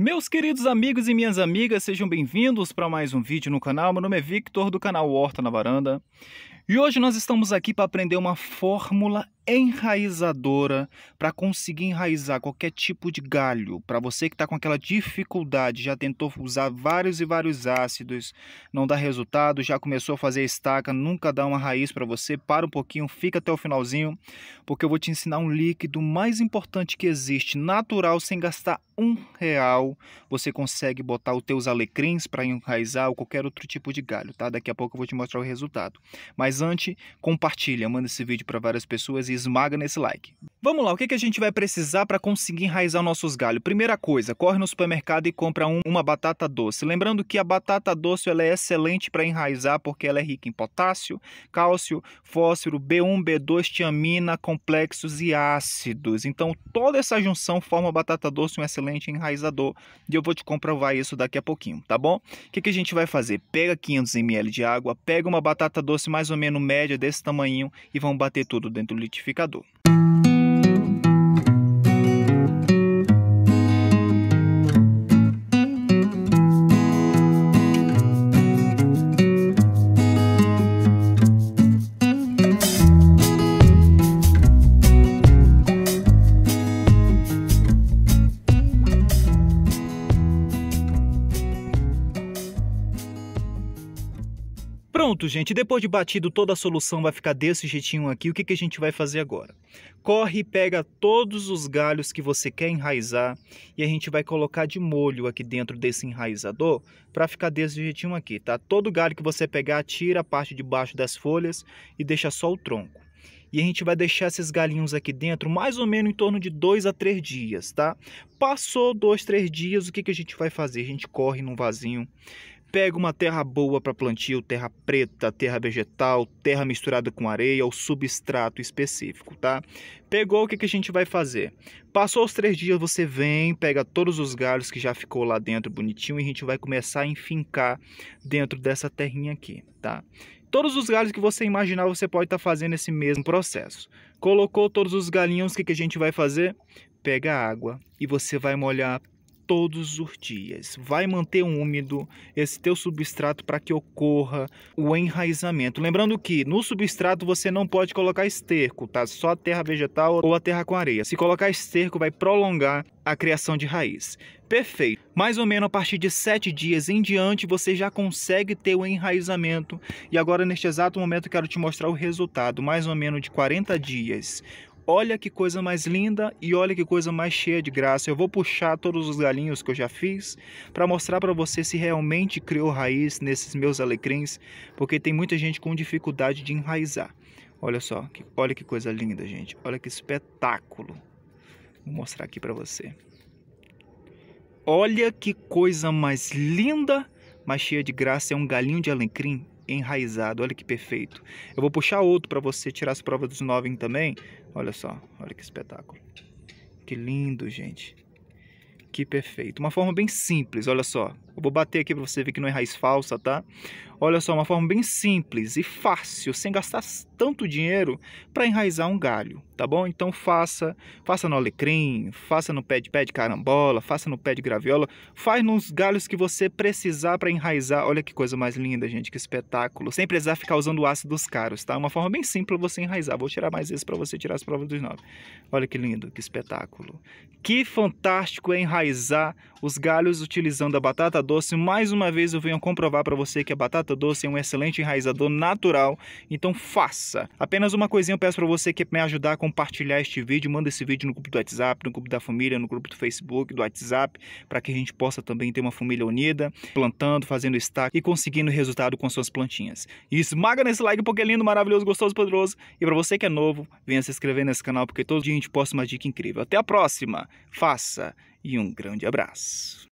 Meus queridos amigos e minhas amigas, sejam bem-vindos para mais um vídeo no canal. Meu nome é Victor, do canal Horta na Varanda. E hoje nós estamos aqui para aprender uma fórmula enraizadora para conseguir enraizar qualquer tipo de galho. Para você que está com aquela dificuldade, já tentou usar vários e vários ácidos, não dá resultado, já começou a fazer estaca, nunca dá uma raiz para você, para um pouquinho, fica até o finalzinho, porque eu vou te ensinar um líquido mais importante que existe, natural, sem gastar um real. Você consegue botar os teus alecrins para enraizar ou qualquer outro tipo de galho, tá? Daqui a pouco eu vou te mostrar o resultado. Mas simpatizante, compartilha, manda esse vídeo para várias pessoas e esmaga nesse like. Vamos lá, o que, que a gente vai precisar para conseguir enraizar nossos galhos? Primeira coisa, corre no supermercado e compra um, uma batata doce. Lembrando que a batata doce ela é excelente para enraizar porque ela é rica em potássio, cálcio, fósforo, B1, B2, tiamina, complexos e ácidos. Então, toda essa junção forma a batata doce um excelente enraizador. E eu vou te comprovar isso daqui a pouquinho, tá bom? O que, que a gente vai fazer? Pega 500 ml de água, pega uma batata doce mais ou menos média desse tamanho e vamos bater tudo dentro do liquidificador. Pronto, gente, depois de batido toda a solução vai ficar desse jeitinho aqui, o que, que a gente vai fazer agora? Corre e pega todos os galhos que você quer enraizar e a gente vai colocar de molho aqui dentro desse enraizador para ficar desse jeitinho aqui, tá? Todo galho que você pegar, tira a parte de baixo das folhas e deixa só o tronco e a gente vai deixar esses galinhos aqui dentro mais ou menos em torno de 2 a 3 dias, tá? Passou 2, 3 dias, o que, que a gente vai fazer? A gente corre num vasinho, Pega uma terra boa para plantio, terra preta, terra vegetal, terra misturada com areia ou substrato específico, tá? Pegou, o que, que a gente vai fazer? Passou os três dias, você vem, pega todos os galhos que já ficou lá dentro bonitinho e a gente vai começar a enfincar dentro dessa terrinha aqui, tá? Todos os galhos que você imaginar, você pode estar tá fazendo esse mesmo processo. Colocou todos os galinhos, o que, que a gente vai fazer? Pega água e você vai molhar todos os dias. Vai manter úmido esse teu substrato para que ocorra o enraizamento. Lembrando que no substrato você não pode colocar esterco, tá? Só a terra vegetal ou a terra com areia. Se colocar esterco vai prolongar a criação de raiz. Perfeito. Mais ou menos a partir de sete dias em diante você já consegue ter o enraizamento. E agora neste exato momento quero te mostrar o resultado. Mais ou menos de 40 dias Olha que coisa mais linda e olha que coisa mais cheia de graça. Eu vou puxar todos os galinhos que eu já fiz para mostrar para você se realmente criou raiz nesses meus alecrins, porque tem muita gente com dificuldade de enraizar. Olha só, olha que coisa linda, gente. Olha que espetáculo. Vou mostrar aqui para você. Olha que coisa mais linda, mais cheia de graça. É um galinho de alecrim enraizado. Olha que perfeito. Eu vou puxar outro para você tirar as provas dos nove também. Olha só, olha que espetáculo. Que lindo, gente. Que perfeito. Uma forma bem simples, olha só. Eu vou bater aqui para você ver que não é raiz falsa, tá? Olha só, uma forma bem simples e fácil, sem gastar tanto dinheiro para enraizar um galho, tá bom? Então faça, faça no alecrim, faça no pé de pé de carambola, faça no pé de graviola, faz nos galhos que você precisar para enraizar. Olha que coisa mais linda, gente, que espetáculo. Sem precisar ficar usando ácidos caros, tá? Uma forma bem simples você enraizar. Vou tirar mais esse para você tirar as provas dos nove. Olha que lindo, que espetáculo. Que fantástico é enraizar os galhos utilizando a batata doce. Mais uma vez eu venho comprovar para você que a batata batata doce é um excelente enraizador natural, então faça. Apenas uma coisinha eu peço para você que me ajudar a compartilhar este vídeo, manda esse vídeo no grupo do WhatsApp, no grupo da família, no grupo do Facebook, do WhatsApp, para que a gente possa também ter uma família unida, plantando, fazendo estaca e conseguindo resultado com suas plantinhas. E esmaga nesse like porque é lindo, maravilhoso, gostoso, poderoso. E para você que é novo, venha se inscrever nesse canal porque todo dia a gente posta uma dica incrível. Até a próxima, faça e um grande abraço.